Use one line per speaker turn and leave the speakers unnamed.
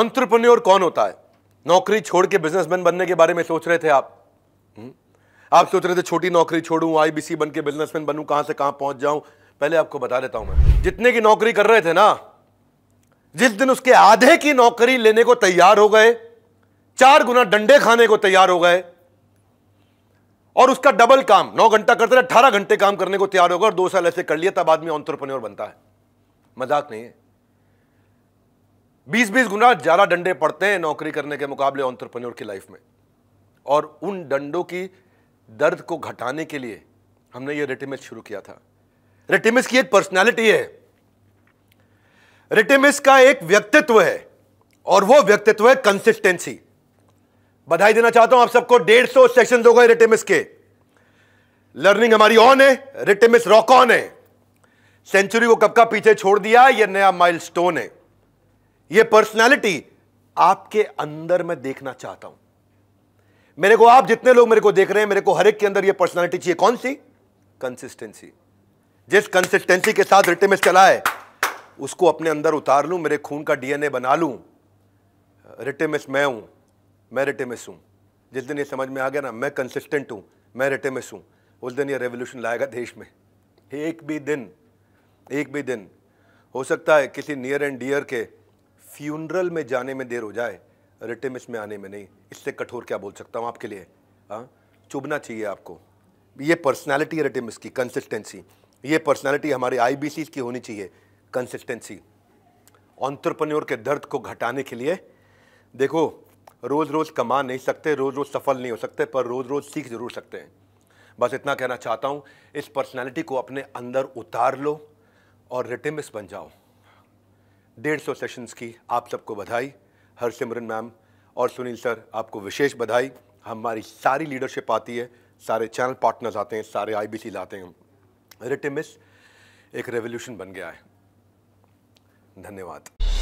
Entrepreneur कौन होता है नौकरी छोड़ के बिजनेसमैन बनने के बारे में सोच रहे थे आप हम्म? आप सोच रहे थे छोटी नौकरी छोड़ूं आईबीसी बन के बिजनेसमैन बनूं कहां से कहां पहुंच जाऊं पहले आपको बता देता हूं मैं जितने की नौकरी कर रहे थे ना जिस दिन उसके आधे की नौकरी लेने को तैयार हो गए चार गुना डंडे खाने को तैयार हो गए और उसका डबल काम नौ घंटा करते रहे अठारह घंटे काम करने को तैयार होगा और दो साल ऐसे कर लिया तब आदमी ऑन्ट्रप्रन्योर बनता है मजाक नहीं है बीस बीस गुना ज़्यादा डंडे पड़ते हैं नौकरी करने के मुकाबले ऑन्टरप्रन्योर की लाइफ में और उन डंडों की दर्द को घटाने के लिए हमने ये रेटिमिस शुरू किया था रेटिमिस की एक पर्सनैलिटी है रेटिमिस का एक व्यक्तित्व है और वो व्यक्तित्व है कंसिस्टेंसी बधाई देना चाहता हूं आप सबको डेढ़ सौ सेक्शन हो गए रेटिमिस के लर्निंग हमारी ऑन है रेटिमिस रॉक ऑन है सेंचुरी को कब का पीछे छोड़ दिया यह नया माइलस्टोन है ये पर्सनैलिटी आपके अंदर मैं देखना चाहता हूं मेरे को आप जितने लोग मेरे को देख रहे हैं मेरे को हर एक के अंदर ये पर्सनैलिटी चाहिए कौन सी कंसिस्टेंसी जिस कंसिस्टेंसी के साथ रिटे में चला है उसको अपने अंदर उतार लूं मेरे खून का डीएनए बना लूं रिटेमिस मैं हूं मैं रिटेमिस हूं जिस दिन ये समझ में आ गया ना मैं कंसिस्टेंट हूं मैं रिटेमिस हूं उस दिन ये रेवोल्यूशन लाएगा देश में एक भी दिन एक भी दिन हो सकता है किसी नियर एंड डियर के फ्यूनरल में जाने में देर हो जाए रिटेमिस में आने में नहीं इससे कठोर क्या बोल सकता हूँ आपके लिए हाँ चुभना चाहिए आपको ये पर्सनैलिटी है रिटेमिस की कंसिस्टेंसी ये पर्सनैलिटी हमारे आई की होनी चाहिए कंसिस्टेंसी ऑन्ट्रप्रन्योर के दर्द को घटाने के लिए देखो रोज़ रोज़ कमा नहीं सकते रोज़ रोज़ सफल नहीं हो सकते पर रोज़ रोज़ सीख ज़रूर सकते हैं बस इतना कहना चाहता हूँ इस पर्सनैलिटी को अपने अंदर उतार लो और रिटेमिस बन जाओ डेढ़ सौ सेशंस की आप सबको बधाई हरसिमरन मैम और सुनील सर आपको विशेष बधाई हमारी सारी लीडरशिप आती है सारे चैनल पार्टनर्स आते हैं सारे आईबीसी लाते हैं रिटिमिस एक रेवोल्यूशन बन गया है धन्यवाद